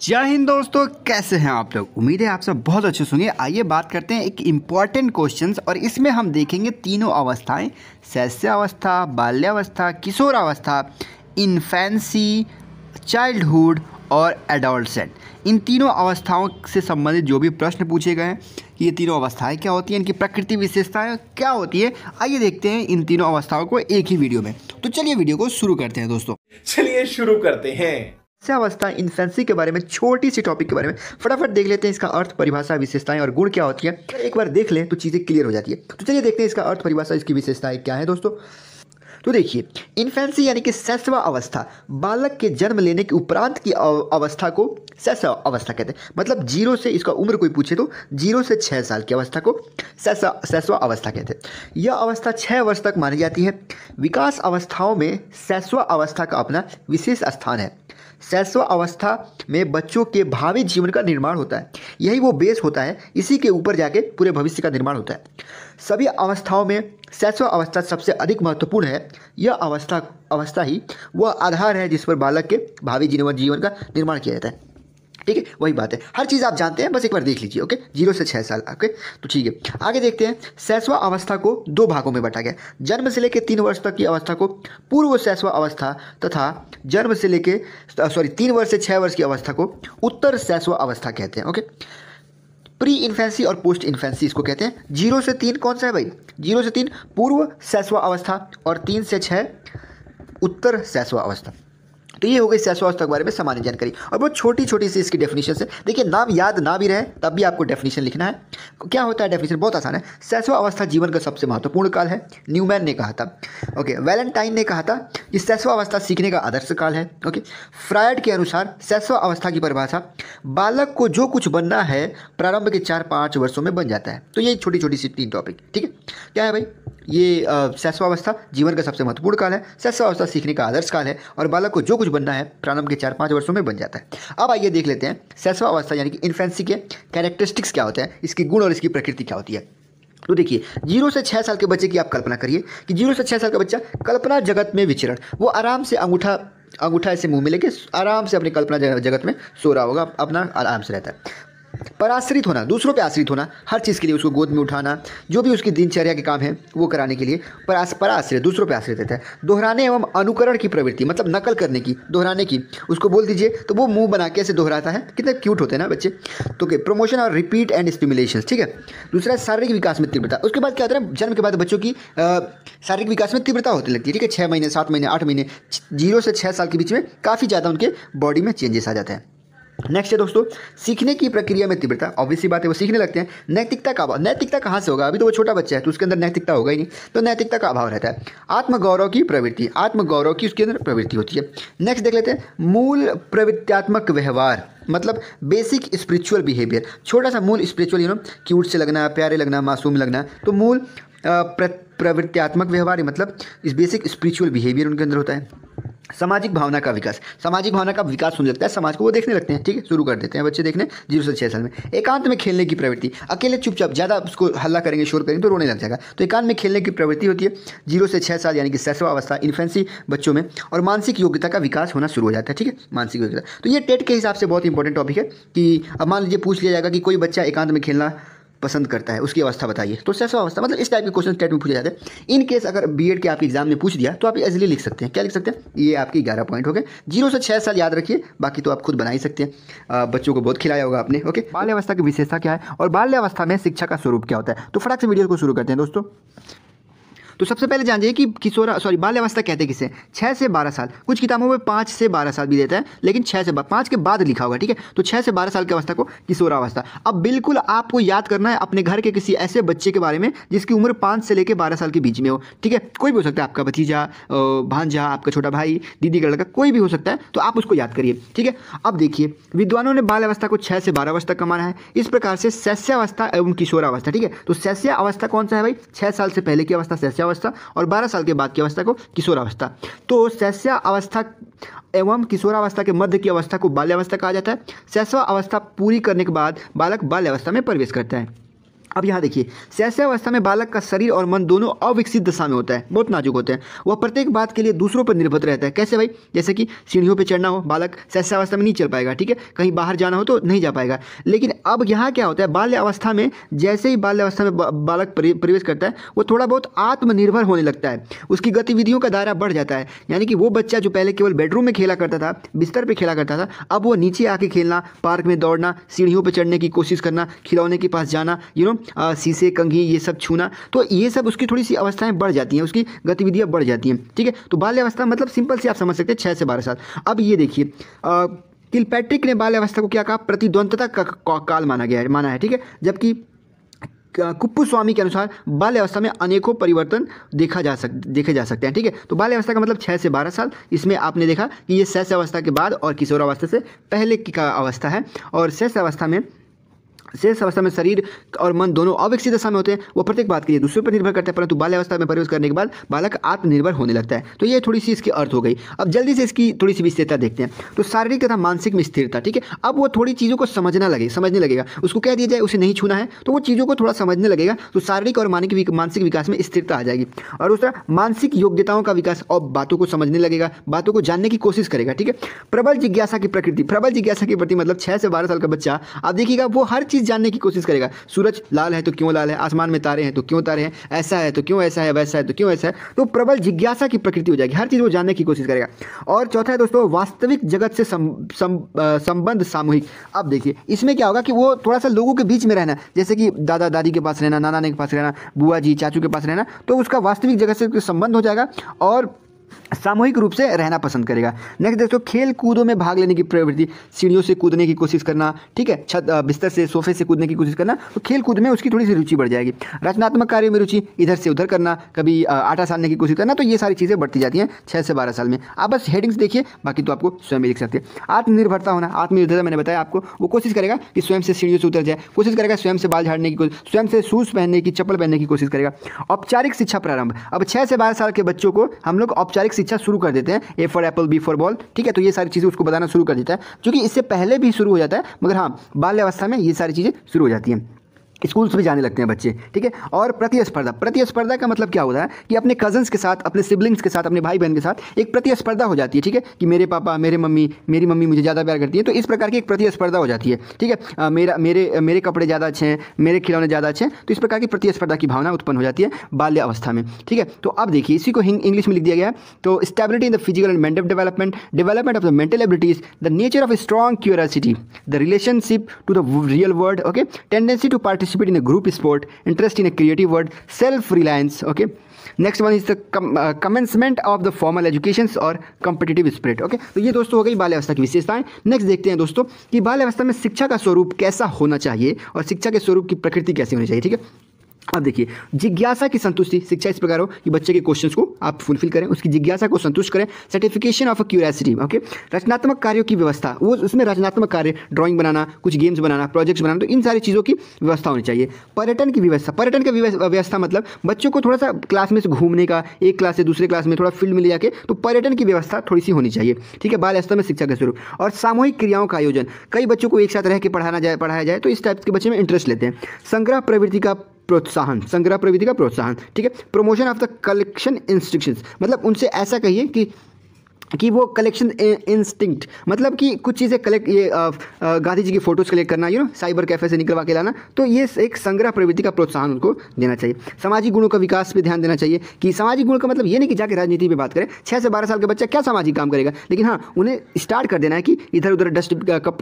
जय हिंद दोस्तों कैसे हैं आप लोग उम्मीद है आप सब बहुत अच्छे सुनिए आइए बात करते हैं एक इम्पॉर्टेंट क्वेश्चन और इसमें हम देखेंगे तीनों अवस्थाएं अवस्था बाल्यावस्था किशोरावस्था इन्फेंसी चाइल्डहुड और एडोल्ट इन तीनों अवस्थाओं से संबंधित जो भी प्रश्न पूछे गए हैं कि ये तीनों अवस्थाएं क्या होती हैं इनकी प्रकृति विशेषताएं क्या होती है आइए देखते हैं इन तीनों अवस्थाओं को एक ही वीडियो में तो चलिए वीडियो को शुरू करते हैं दोस्तों चलिए शुरू करते हैं अवस्था इन्फेंसी के बारे में छोटी सी टॉपिक के बारे में फटाफट देख लेते हैं इसका अर्थ परिभाषा विशेषताएं और गुण क्या होती है एक बार देख लें तो चीज़ें क्लियर हो जाती है तो चलिए देखते हैं इसका अर्थ परिभाषा इसकी विशेषताएं क्या है दोस्तों तो देखिए इन्फेंसी यानी कि सैसवा अवस्था बालक के जन्म लेने के उपरांत की अवस्था को सैसा अवस्था कहते हैं मतलब जीरो से इसका उम्र कोई पूछे तो जीरो से छः साल की अवस्था को सैसा सैसवा अवस्था कहते हैं यह अवस्था छः वर्ष तक मानी जाती है विकास अवस्थाओं में सैसवा अवस्था का अपना विशेष स्थान है शैशव अवस्था में बच्चों के भावी जीवन का निर्माण होता है यही वो बेस होता है इसी के ऊपर जाके पूरे भविष्य का निर्माण होता है सभी अवस्थाओं में शैशव अवस्था सबसे अधिक महत्वपूर्ण है यह अवस्था अवस्था ही वह आधार है जिस पर बालक के भावी जीवन जीवन का निर्माण किया जाता है ठीक है वही बात है हर चीज़ आप जानते हैं बस एक बार देख लीजिए ओके जीरो से छः साल ओके तो ठीक है आगे देखते हैं सैसवा अवस्था को दो भागों में बांटा गया जन्म से लेकर तीन वर्ष तक की अवस्था को पूर्व सैसवा अवस्था तथा जन्म से लेकर सॉरी तीन वर्ष से छः वर्ष की अवस्था को उत्तर सैसवा अवस्था कहते हैं ओके प्री इन्फेंसी और पोस्ट इन्फेंसी इसको कहते हैं जीरो से तीन कौन सा है भाई जीरो से तीन पूर्व सैसवा अवस्था और तीन से छः उत्तर सैसवा अवस्था तो ये हो गई सेल्स वास्तव के बारे में सामान्य जानकारी और बहुत छोटी छोटी सी इसकी डेफिनेशन है देखिए नाम याद ना भी रहे तब भी आपको डेफिनेशन लिखना है क्या होता है डेफिनेशन बहुत आसान है अवस्था जीवन का सबसे महत्वपूर्ण काल है न्यूमैन ने कहा था ओके वैलेंटाइन ने कहा था ये शैशवावस्था सीखने का आदर्श काल है ओके फ्रायड के अनुसार शैशवावस्था की परिभाषा बालक को जो कुछ बनना है प्रारंभ के चार पाँच वर्षों में बन जाता है तो ये छोटी छोटी सी तीन टॉपिक ठीक है क्या है भाई ये अवस्था जीवन का सबसे महत्वपूर्ण काल है शैशवावस्था सीखने का आदर्श काल है और बालक को जो कुछ बनना है प्रारंभ के चार पाँच वर्षों में बन जाता है अब आइए देख लेते हैं अवस्था यानी कि इन्फेंसी के कैरेक्टरिस्टिक्स क्या होते हैं इसकी गुण और इसकी प्रकृति क्या होती है तो देखिए जीरो से छः साल के बच्चे की आप कल्पना करिए कि जीरो से छः साल का बच्चा कल्पना जगत में विचरण वो आराम से अंगूठा अंगूठा ऐसे मुंह में लेके आराम से अपनी कल्पना जगत में सो रहा होगा अपना आराम से रहता है पर आश्रित होना दूसरों पर आश्रित होना हर चीज़ के लिए उसको गोद में उठाना जो भी उसकी दिनचर्या के काम है वो कराने के लिए पर पर आश्रित दूसरों पर आश्रित रहता है दोहराने एवं अनुकरण की प्रवृत्ति मतलब नकल करने की दोहराने की उसको बोल दीजिए तो वो मुंह बना के ऐसे दोहराता है कितने क्यूट होते हैं ना बच्चे तो के प्रमोशन और रिपीट एंड स्टिमुलेशन ठीक है दूसरा शारीरिक विकास में तीव्रता उसके बाद क्या होता है जन्म के बाद बच्चों की शारीरिक विकास में तीव्रता होती लगती है ठीक है छः महीने सात महीने आठ महीने जीरो से छः साल के बीच में काफ़ी ज़्यादा उनके बॉडी में चेंजेस आ जाते हैं नेक्स्ट है दोस्तों सीखने की प्रक्रिया में तीव्रता ऑब्वियसली बात है वो सीखने लगते हैं नैतिकता का अभाव नैतिकता कहाँ से होगा अभी तो वो छोटा बच्चा है तो उसके अंदर नैतिकता होगा ही नहीं तो नैतिकता का अभाव रहता है आत्मगौरव की प्रवृत्ति आत्मगौरव की उसके अंदर प्रवृत्ति होती है नेक्स्ट देख लेते हैं मूल प्रवृत्त्यात्मक व्यवहार मतलब बेसिक स्पिरिचुअल बिहेवियर छोटा सा मूल स्पिरिचुअल यू नो क्यूट से लगना प्यारे लगना मासूम लगना तो मूल प्रवृत्त्यात्मक व्यवहार मतलब इस बेसिक स्पिरिचुअल बिहेवियर उनके अंदर होता है सामाजिक भावना का विकास सामाजिक भावना का विकास होने लगता है समाज को वो देखने लगते हैं ठीक है शुरू कर देते हैं बच्चे देखने जीरो से छः साल में एकांत में खेलने की प्रवृत्ति अकेले चुपचाप ज़्यादा उसको हल्ला करेंगे शोर करेंगे तो रोने लग जाएगा तो एकांत में खेलने की प्रवृत्ति होती है जीरो से छः साल यानी कि अवस्था इन्फेंसी बच्चों में और मानसिक योग्यता का विकास होना शुरू हो जाता है ठीक है मानसिक योग्यता तो ये टेट के हिसाब से बहुत इंपॉर्टेंट टॉपिक है कि अब मान लीजिए पूछ लिया जाएगा कि कोई बच्चा एकांत में खेलना पसंद करता है उसकी अवस्था बताइए तो सैसा अवस्था मतलब इस टाइप के क्वेश्चन स्टेट में पूछे जाते हैं इन केस अगर बी के आपके एग्जाम में पूछ दिया तो आप इजिली लिख सकते हैं क्या लिख सकते हैं ये आपकी ग्यारह पॉइंट हो गए जीरो से छः साल याद रखिए बाकी तो आप खुद बना ही सकते हैं बच्चों को बहुत खिलाया होगा आपने ओके बाल्यावस्था की विशेषता क्या है और बाल्यावस्था में शिक्षा का स्वरूप क्या होता है तो फटाक से वीडियो को शुरू करते हैं दोस्तों तो सबसे पहले जान जाइए कि किशोरा सॉरी बाल्यावस्था कहते किसे छः से बारह साल कुछ किताबों में पाँच से बारह साल भी देता है लेकिन छः से पाँच के बाद लिखा होगा ठीक है तो छः से बारह साल की अवस्था को किशोरावस्था अब बिल्कुल आपको याद करना है अपने घर के किसी ऐसे बच्चे के बारे में जिसकी उम्र पाँच से लेकर बारह साल के बीच में हो ठीक है कोई भी हो सकता है आपका भतीजा भांजा आपका छोटा भाई दीदी का लड़का कोई भी हो सकता है तो आप उसको याद करिए ठीक है अब देखिए विद्वानों ने बाल अवस्था को छः से बारह अवस्था का माना है इस प्रकार से शैस्यावस्था एवं किशोरावस्था ठीक है तो सस्या अवस्था कौन सा है भाई छः साल से पहले की अवस्था सस्या अवस्था और बारह साल के बाद की अवस्था को किशोरावस्था तो शैस्या अवस्था एवं किशोरावस्था के मध्य की अवस्था को बाल्यावस्था कहा जाता है शैशवा अवस्था पूरी करने के बाद बालक बाल्यावस्था में प्रवेश करता है अब यहाँ देखिए अवस्था में बालक का शरीर और मन दोनों अविकसित दशा में होता है बहुत नाजुक होते हैं वह प्रत्येक बात के लिए दूसरों पर निर्भर रहता है कैसे भाई जैसे कि सीढ़ियों पर चढ़ना हो बालक अवस्था में नहीं चल पाएगा ठीक है कहीं बाहर जाना हो तो नहीं जा पाएगा लेकिन अब यहाँ क्या होता है बाल्यावस्था में जैसे ही बाल्यावस्था में बालक प्रवेश करता है वो थोड़ा बहुत आत्मनिर्भर होने लगता है उसकी गतिविधियों का दायरा बढ़ जाता है यानी कि वो बच्चा जो पहले केवल बेडरूम में खेला करता था बिस्तर पर खेला करता था अब वो नीचे आके खेलना पार्क में दौड़ना सीढ़ियों पर चढ़ने की कोशिश करना खिलौने के पास जाना यू नो शीशे कंघी ये सब छूना तो ये सब उसकी थोड़ी सी अवस्थाएं बढ़ जाती हैं उसकी गतिविधियाँ बढ़ जाती हैं ठीक है तो बाल्यावस्था मतलब सिंपल से आप समझ सकते हैं छः से बारह साल अब ये देखिए किलपैट्रिक ने बाल्यावस्था को क्या कहा प्रतिद्वंदता का, का काल माना गया है माना है ठीक है जबकि कुप्पू स्वामी के अनुसार बाल्यावस्था में अनेकों परिवर्तन देखा जा सक देखे जा सकते हैं ठीक है तो बाल्यावस्था का मतलब छः से बारह साल इसमें आपने देखा कि ये सहस अवस्था के बाद और किशोरावस्था से पहले की का अवस्था है और सहस अवस्था में शेष अवस्था में शरीर और मन दोनों अविकसित दशा में होते हैं वो प्रत्येक बात के लिए दूसरे पर निर्भर करते हैं परंतु बाल्यावस्था में प्रवेश करने के बाद बालक आत्मनिर्भर होने लगता है तो ये थोड़ी सी इसकी अर्थ हो गई अब जल्दी से इसकी थोड़ी सी विस्तृता देखते हैं तो शारीरिक तथा मानसिक में स्थिरता ठीक है अब वो थोड़ी चीज़ों को समझना लगे समझने लगेगा उसको कह दिया जाए उसे नहीं छूना है तो वो चीज़ों को थोड़ा समझने लगेगा तो शारीरिक और मानसिक मानसिक विकास में स्थिरता आ जाएगी और दूसरा मानसिक योग्यताओं का विकास और बातों को समझने लगेगा बातों को जानने की कोशिश करेगा ठीक है प्रबल जिज्ञासा की प्रकृति प्रबल जिज्ञासा की प्रति मतलब छः से बारह साल का बच्चा आप देखिएगा वो हर चीज़ चीज़ जानने की कोशिश करेगा सूरज लाल है तो क्यों लाल है आसमान में तारे हैं तो क्यों तारे हैं ऐसा है तो क्यों ऐसा है वैसा है तो क्यों ऐसा है तो प्रबल जिज्ञासा की प्रकृति हो जाएगी हर चीज़ वो जानने की कोशिश करेगा और चौथा है दोस्तों वास्तविक जगत से संबंध सामूहिक अब देखिए इसमें क्या होगा कि वो थोड़ा सा लोगों के बीच में रहना जैसे कि दादा दादी के पास रहना नाना नानी के पास रहना बुआ जी चाचू के पास रहना तो उसका वास्तविक जगत से संबंध हो जाएगा और सामूहिक रूप से रहना पसंद करेगा नेक्स्ट दोस्तों खेल कूदों में भाग लेने की प्रवृत्ति सीढ़ियों से कूदने की कोशिश करना ठीक है छत बिस्तर से सोफे से कूदने की कोशिश करना तो खेल कूद में उसकी थोड़ी सी रुचि बढ़ जाएगी रचनात्मक कार्यों में रुचि इधर से उधर करना कभी आटा सालने की कोशिश करना तो ये सारी चीज़ें बढ़ती जाती हैं छः से बारह साल में आप बस हेडिंग्स देखिए बाकी तो आपको स्वयं लिख सकते हैं आत्मनिर्भरता होना आत्मनिर्भरता मैंने बताया आपको वो कोशिश करेगा कि स्वयं से सीढ़ियों से उतर जाए कोशिश करेगा स्वयं से बाल झाड़ने की कोशिश स्वयं से शूज़ पहनने की चप्पल पहनने की कोशिश करेगा औपचारिक शिक्षा प्रारंभ अब छः से बारह साल के बच्चों को हम लोग औपचारिक औपचारिक शिक्षा शुरू कर देते हैं A for apple B for ball ठीक है तो ये सारी चीज़ें उसको बताना शुरू कर देता है क्योंकि इससे पहले भी शुरू हो जाता है मगर हाँ बाल्यावस्था में ये सारी चीज़ें शुरू हो जाती हैं स्कूल्स भी जाने लगते हैं बच्चे ठीक है और प्रतिस्पर्धा प्रतिस्पर्धा का मतलब क्या होता है कि अपने कजन्स के साथ अपने सिबलिंग्स के साथ अपने भाई बहन के साथ एक प्रतिस्पर्धा हो जाती है ठीक है कि मेरे पापा मेरे मम्मी मेरी मम्मी मुझे ज़्यादा प्यार करती है तो इस प्रकार की एक प्रतिस्पर्धा हो जाती है ठीक है मेरा मेरे मेरे कपड़े ज़्यादा अच्छे हैं मेरे खिलौने ज़्यादा अच्छे हैं तो इस प्रकार की प्रतिस्पर्धा की भावना उत्पन्न हो जाती है बाल्य अवस्था में ठीक है तो अब देखिए इसी को इंग्लिश में लिख दिया गया तो stability in the physical and mental development development of the mental abilities the nature of strong curiosity the relationship to the real world okay tendency to parti participate in a group sport, interest in a creative world, self reliance. Okay. Next one is the commencement of the formal education और competitive spirit okay तो ये दोस्तों हो गई व्यवस्था की विशेषताएं next देखते हैं दोस्तों कि व्यवस्था में शिक्षा का स्वरूप कैसा होना चाहिए और शिक्षा के स्वरूप की प्रकृति कैसी होनी चाहिए ठीक है अब देखिए जिज्ञासा की संतुष्टि शिक्षा इस प्रकार हो कि बच्चे के क्वेश्चंस को आप फुलफिल करें उसकी जिज्ञासा को संतुष्ट करें certification of a curiosity okay रचनात्मक कार्यों की व्यवस्था वो उसमें रचनात्मक कार्य ड्राइंग बनाना कुछ गेम्स बनाना प्रोजेक्ट्स बनाना तो इन सारी चीज़ों की व्यवस्था होनी चाहिए पर्यटन की व्यवस्था पर्यटन की व्यवस्था मतलब बच्चों को थोड़ा सा क्लास में से घूमने का एक क्लास से दूसरे क्लास में थोड़ा फील्ड में ले जाके तो पर्यटन की व्यवस्था थोड़ी सी होनी चाहिए ठीक है बाल स्तर में शिक्षा का स्वरूप और सामूहिक क्रियाओं का आयोजन कई बच्चों को एक साथ रह के पढ़ाना जाए पढ़ाया जाए तो इस टाइप के बच्चे में इंटरेस्ट लेते हैं संग्रह प्रवृत्ति का प्रोत्साहन संग्रह प्रविधि का प्रोत्साहन ठीक है promotion of the collection instruction मतलब उनसे ऐसा कहिए कि कि वो कलेक्शन इंस्टिंक्ट मतलब कि कुछ चीज़ें कलेक्ट ये गांधी जी की फ़ोटोज़ कलेक्ट करना यू नो साइबर कैफ़े से निकलवा के लाना तो ये एक संग्रह प्रवृत्ति का प्रोत्साहन उनको देना चाहिए सामाजिक गुणों का विकास पर ध्यान देना चाहिए कि सामाजिक गुण का मतलब ये नहीं कि जाकर राजनीति पर बात करें छः से बारह साल का बच्चा क्या सामाजिक काम करेगा लेकिन हाँ उन्हें स्टार्ट कर देना है कि इधर उधर डस्ट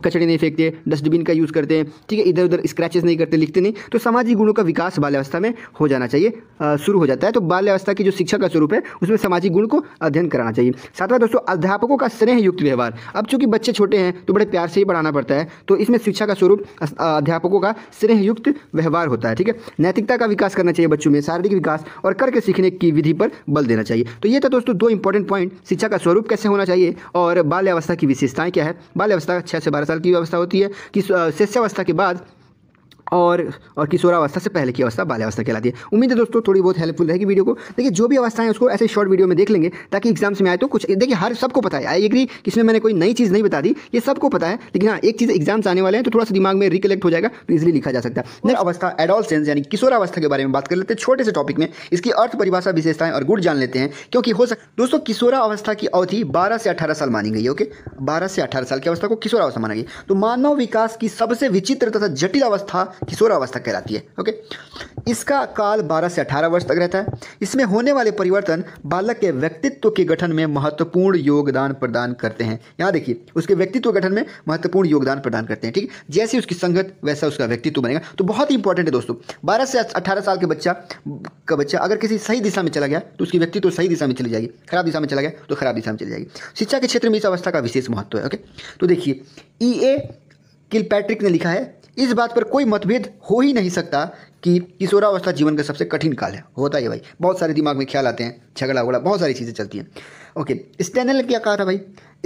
कचड़े नहीं फेंकते डस्टबिन का यूज़ करते हैं ठीक है इधर उधर स्क्रैचेस नहीं करते लिखते नहीं तो सामाजिक गुणों का विकास बाल्यावस्था में हो जाना चाहिए शुरू हो जाता है तो बाल्यावस्था की जो शिक्षा का स्वरूप है उसमें सामाजिक गुण को अध्ययन कराना चाहिए साथ दोस्तों दोस्तों अध्यापकों का स्नेह युक्त व्यवहार अब चूंकि बच्चे छोटे हैं तो बड़े प्यार से ही पढ़ाना पड़ता है तो इसमें शिक्षा का स्वरूप अध्यापकों का स्नेह युक्त व्यवहार होता है ठीक है नैतिकता का विकास करना चाहिए बच्चों में शारीरिक विकास और करके सीखने की विधि पर बल देना चाहिए तो ये था दोस्तों दो इंपॉर्टेंट पॉइंट शिक्षा का स्वरूप कैसे होना चाहिए और बाल्यावस्था की विशेषताएं क्या है बाल्यावस्था छः से बारह साल की अवस्था होती है कि शिष्यावस्था के बाद और और किशोरावस्था से पहले की अवस्था बाल्यावस्था कहलाती है उम्मीद है दोस्तों थोड़ी बहुत हेल्पफुल रहेगी वीडियो को देखिए जो भी है उसको ऐसे शॉर्ट वीडियो में देख लेंगे ताकि एग्जाम्स में आए तो कुछ देखिए हर सबको पता है आई एग्री इसमें मैंने कोई नई चीज़ नहीं बता दी ये सबको पता है लेकिन हाँ एक चीज़ एग्जाम्स आने वाले हैं तो थोड़ा सा दिमाग में रिकलेक्ट हो जाएगा तो इजिली लिखा जा सकता है नेक्स्ट अवस्था एडोलसेंस यानी किशोरावस्था के बारे में बात कर लेते हैं छोटे से टॉपिक में इसकी अर्थ परिभाषा विशेषताएं और गुड जान लेते हैं क्योंकि हो सकता दोस्तों किशोरा अवस्था की अवधि बारह से अठारह साल मानी गई है ओके बारह से अठारह साल की अवस्था को किशोरावस्था माना गई तो मानव विकास की सबसे विचित्र तथा जटिल अवस्था किशोर अवस्था कहलाती है ओके इसका काल 12 से 18 वर्ष तक रहता है इसमें होने वाले परिवर्तन बालक के व्यक्तित्व के गठन में महत्वपूर्ण योगदान प्रदान करते हैं यहाँ देखिए उसके व्यक्तित्व गठन में महत्वपूर्ण योगदान प्रदान करते हैं ठीक है जैसी उसकी संगत वैसा उसका व्यक्तित्व बनेगा तो बहुत ही इंपॉर्टेंट है दोस्तों बारह से अठारह साल के बच्चा का बच्चा अगर किसी सही दिशा में चला गया तो उसकी व्यक्तित्व सही दिशा में चली जाएगी खराब दिशा में चला गया तो खराब दिशा में चली जाएगी शिक्षा के क्षेत्र में इस अवस्था का विशेष महत्व है ओके तो देखिए ई ए किल पैट्रिक ने लिखा है इस बात पर कोई मतभेद हो ही नहीं सकता कि किशोरावस्था जीवन का सबसे कठिन काल है होता है भाई बहुत सारे दिमाग में ख्याल आते हैं झगड़ा वगड़ा बहुत सारी चीज़ें चलती हैं ओके स्टैनले ने क्या कहा था भाई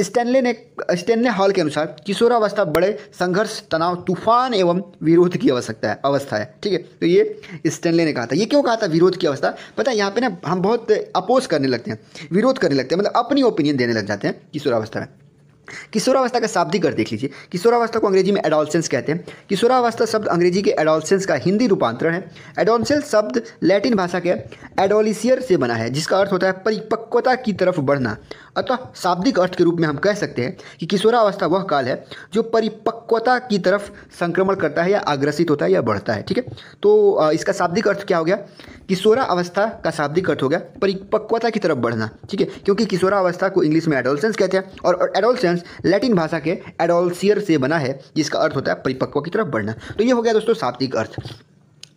स्टैनले ने स्टैनले हॉल के अनुसार किशोरावस्था बड़े संघर्ष तनाव तूफान एवं विरोध की आवश्यकता है अवस्था है ठीक है तो ये स्टैनले ने कहा था ये क्यों कहा था विरोध की अवस्था पता है यहाँ पे ना हम बहुत अपोज करने लगते हैं विरोध करने लगते हैं मतलब अपनी ओपिनियन देने लग जाते हैं किशोरावस्था में किशोरावस्था का शाब्दिक अर्थ देख लीजिए किशोरावस्था को अंग्रेजी में एडोलसेंस कहते हैं किशोरावस्था शब्द अंग्रेजी के एडोलसेंस का हिंदी रूपांतरण है एडोलसेंस शब्द लैटिन भाषा के एडोलिसियर से बना है जिसका अर्थ होता है परिपक्वता की तरफ बढ़ना अतः शाब्दिक अर्थ के रूप में हम कह सकते हैं कि किशोरावस्था वह काल है जो परिपक्वता की तरफ संक्रमण करता है या अग्रसित होता है या बढ़ता है ठीक है तो इसका शाब्दिक अर्थ क्या हो गया किशोरावस्था का शाब्दिक अर्थ हो गया परिपक्वता की तरफ बढ़ना ठीक है क्योंकि किशोरावस्था को इंग्लिश में एडोलसेंस कहते हैं और एडोलसेंस लैटिन भाषा के एडोल्सियर से बना है जिसका अर्थ होता है परिपक्व की तरफ बढ़ना तो ये हो गया दोस्तों शाब्दिक अर्थ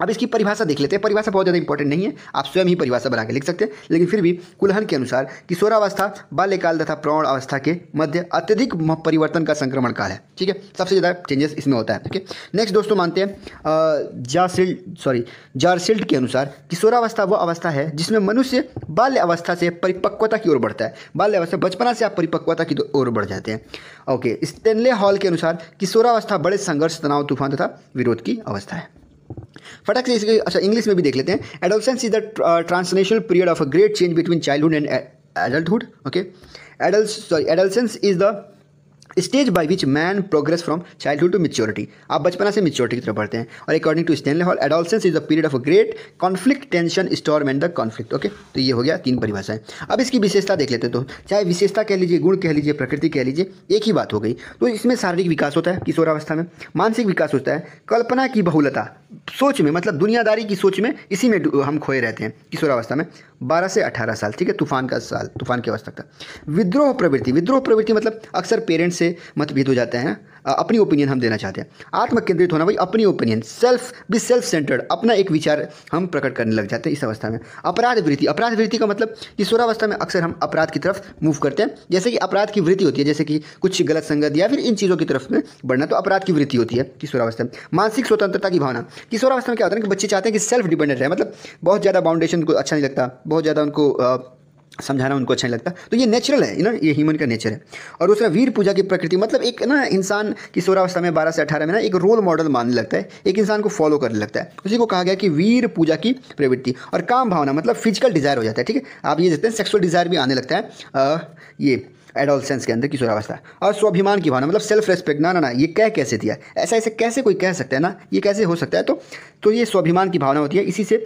अब इसकी परिभाषा देख लेते हैं परिभाषा बहुत ज़्यादा इंपॉर्टेंट नहीं है आप स्वयं ही परिभाषा बना के लिख सकते हैं लेकिन फिर भी कुलहन के अनुसार किशोरावस्था बाल्यकाल तथा प्रौण अवस्था के मध्य अत्यधिक परिवर्तन का संक्रमण काल है ठीक है सबसे ज़्यादा चेंजेस इसमें होता है ठीक है नेक्स्ट दोस्तों मानते हैं जारसिल्ड सॉरी जारसिल्ड के अनुसार किशोरावस्था वह अवस्था है जिसमें मनुष्य बाल्य अवस्था से परिपक्वता की ओर बढ़ता है बाल्य अवस्था बचपना से आप परिपक्वता की ओर बढ़ जाते हैं ओके स्टेनले हॉल के अनुसार किशोरावस्था बड़े संघर्ष तनाव तूफान तथा विरोध की अवस्था है फटक से इसकी अच्छा इंग्लिश में भी देख लेते हैं adolescence is the transnational period of a great change between childhood and adulthood okay adult sorry adolescence is the stage by which man progress from childhood to maturity आप बचपना से मेच्योरिटी की तरफ बढ़ते हैं और according to Stanley Hall adolescence is the period of great conflict tension storm and the conflict okay तो ये हो गया तीन परिभाषाएं अब इसकी विशेषता देख लेते हैं तो चाहे विशेषता कह लीजिए गुण कह लीजिए प्रकृति कह लीजिए एक ही बात हो गई तो इसमें शारीरिक विकास होता है किशोरावस्था में मानसिक विकास होता है कल्पना की बहुलता सोच में मतलब दुनियादारी की सोच में इसी में हम खोए रहते हैं किशोरावस्था में बारह से अठारह साल ठीक है तूफान का साल तूफान की अवस्था का विद्रोह प्रवृत्ति विद्रोह प्रवृत्ति मतलब अक्सर पेरेंट्स से मतभेद हो जाता है ना अपनी ओपिनियन हम देना चाहते हैं आत्म केंद्रित होना भाई अपनी opinion self be self centred अपना एक विचार हम प्रकट करने लग जाते हैं इस अवस्था में अपराध वृत्ति अपराध वृत्ति का मतलब अवस्था में अक्सर हम अपराध की तरफ मूव करते हैं जैसे कि अपराध की वृत्ति होती है जैसे कि कुछ गलत संगत या फिर इन चीज़ों की तरफ में बढ़ना तो अपराध की वृत्ति होती है किशोरावस्था में मानसिक स्वतंत्रता की भावना किशोरावस्था में क्या होता है कि बच्चे चाहते हैं कि सेल्फ डिपेंडेंट रहे मतलब बहुत ज़्यादा बाउंडेशन को अच्छा नहीं लगता बहुत ज़्यादा उनको समझाना उनको अच्छा नहीं लगता तो ये नेचुरल है ना ये ह्यूमन का नेचर है और दूसरा वीर पूजा की प्रकृति मतलब एक ना इंसान की सोलह में बारह से अठारह में ना एक रोल मॉडल मानने लगता है एक इंसान को फॉलो करने लगता है उसी को कहा गया कि वीर पूजा की प्रवृत्ति और काम भावना मतलब फिजिकल डिजायर हो जाता है ठीक है आप ये देखते हैं सेक्सुअल डिजायर भी आने लगता है आ, ये एडोलसेंस के अंदर किशोर अवस्था और स्वाभिमान की भावना मतलब सेल्फ रेस्पेक्ट ना ना ना ये कह कैसे दिया ऐसा ऐसे कैसे कोई कह सकता है ना ये कैसे हो सकता है तो तो ये स्वाभिमान की भावना होती है इसी से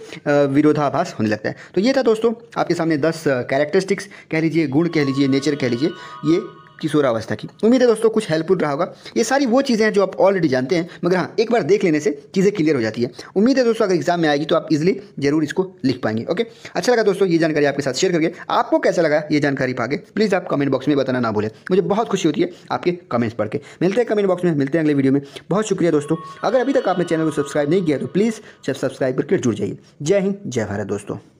विरोधाभास होने लगता है तो ये था दोस्तों आपके सामने दस कैरेक्टरिस्टिक्स कह लीजिए गुण कह लीजिए नेचर कह लीजिए ये किशोरावस्था की उम्मीद है दोस्तों कुछ हेल्पफुल रहा होगा ये सारी वो चीज़ें हैं जो आप ऑलरेडी जानते हैं मगर हाँ एक बार देख लेने से चीज़ें क्लियर हो जाती है उम्मीद है दोस्तों अगर एग्जाम में आएगी तो आप इजिली जरूर इसको लिख पाएंगे ओके अच्छा लगा दोस्तों ये जानकारी आपके साथ शेयर करके आपको कैसा लगा ये जानकारी पागे प्लीज़ आप कमेंट बॉक्स में बताना ना भूलें मुझे बहुत खुशी होती है आपके कमेंट्स पढ़ के मिलते हैं कमेंट बॉक्स में मिलते हैं अगले वीडियो में बहुत शुक्रिया दोस्तों अगर अभी तक आपने चैनल को सब्सक्राइब नहीं किया तो प्लीज़ सब्सक्राइब करके जुड़ जाइए जय हिंद जय भारत दोस्तों